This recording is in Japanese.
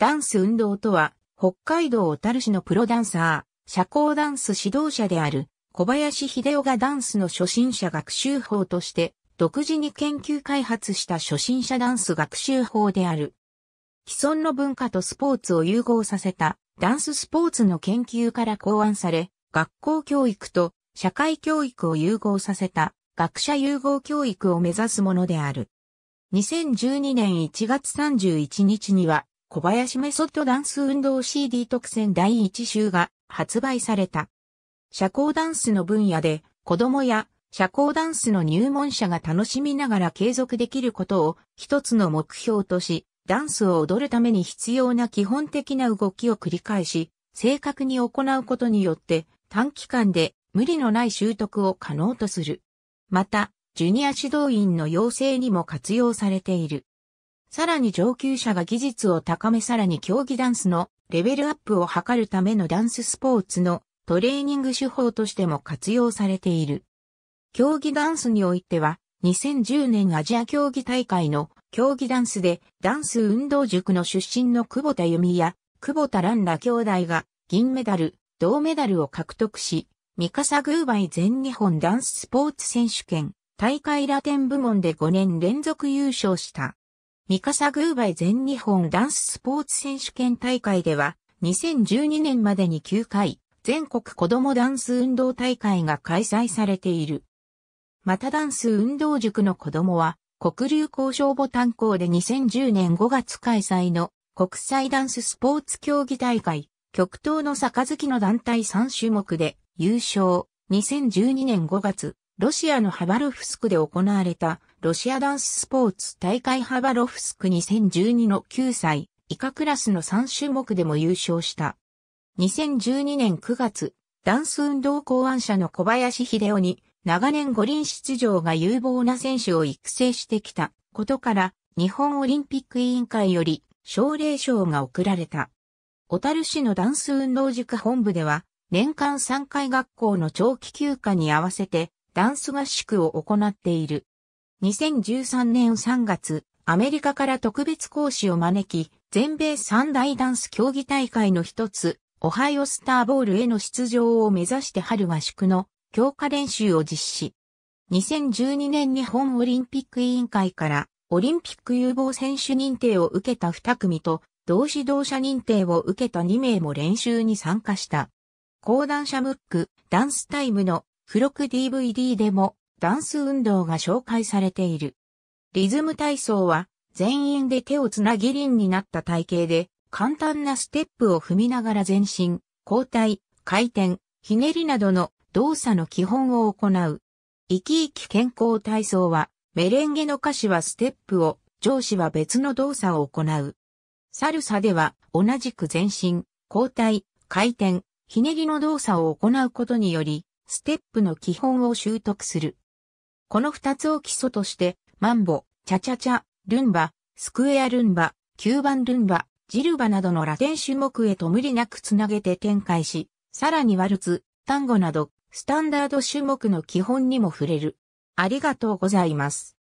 ダンス運動とは、北海道小樽市のプロダンサー、社交ダンス指導者である、小林秀夫がダンスの初心者学習法として、独自に研究開発した初心者ダンス学習法である。既存の文化とスポーツを融合させた、ダンススポーツの研究から考案され、学校教育と社会教育を融合させた、学者融合教育を目指すものである。2012年1月31日には、小林メソッドダンス運動 CD 特選第1集が発売された。社交ダンスの分野で子供や社交ダンスの入門者が楽しみながら継続できることを一つの目標とし、ダンスを踊るために必要な基本的な動きを繰り返し、正確に行うことによって短期間で無理のない習得を可能とする。また、ジュニア指導員の養成にも活用されている。さらに上級者が技術を高めさらに競技ダンスのレベルアップを図るためのダンススポーツのトレーニング手法としても活用されている。競技ダンスにおいては、2010年アジア競技大会の競技ダンスでダンス運動塾の出身の久保田由美や久保田蘭ら兄弟が銀メダル、銅メダルを獲得し、ミカサグーバイ全日本ダンススポーツ選手権大会ラテン部門で5年連続優勝した。ミカサ・グーバイ全日本ダンススポーツ選手権大会では、2012年までに9回、全国子供ダンス運動大会が開催されている。またダンス運動塾の子供は、国流交渉ボタン校で2010年5月開催の国際ダンススポーツ競技大会、極東の杯の団体3種目で優勝。2012年5月、ロシアのハバルフスクで行われたロシアダンススポーツ大会ハバロフスク2012の9歳以下クラスの3種目でも優勝した。2012年9月、ダンス運動考案者の小林秀夫に長年五輪出場が有望な選手を育成してきたことから日本オリンピック委員会より奨励賞が贈られた。小樽市のダンス運動塾本部では年間3回学校の長期休暇に合わせてダンス合宿を行っている。2013年3月、アメリカから特別講師を招き、全米三大ダンス競技大会の一つ、オハイオスターボールへの出場を目指して春合宿の強化練習を実施。2012年日本オリンピック委員会からオリンピック有望選手認定を受けた2組と同指導者認定を受けた2名も練習に参加した。講談社ムックダンスタイムの付録 DVD でもダンス運動が紹介されている。リズム体操は全員で手をつなぎ輪になった体型で簡単なステップを踏みながら前進、交代、回転、ひねりなどの動作の基本を行う。生き生き健康体操はメレンゲの歌詞はステップを、上司は別の動作を行う。サルサでは同じく前進、交代、回転、ひねりの動作を行うことにより、ステップの基本を習得する。この二つを基礎として、マンボ、チャチャチャ、ルンバ、スクエアルンバ、吸盤ルンバ、ジルバなどのラテン種目へと無理なくつなげて展開し、さらにワルツ、単語など、スタンダード種目の基本にも触れる。ありがとうございます。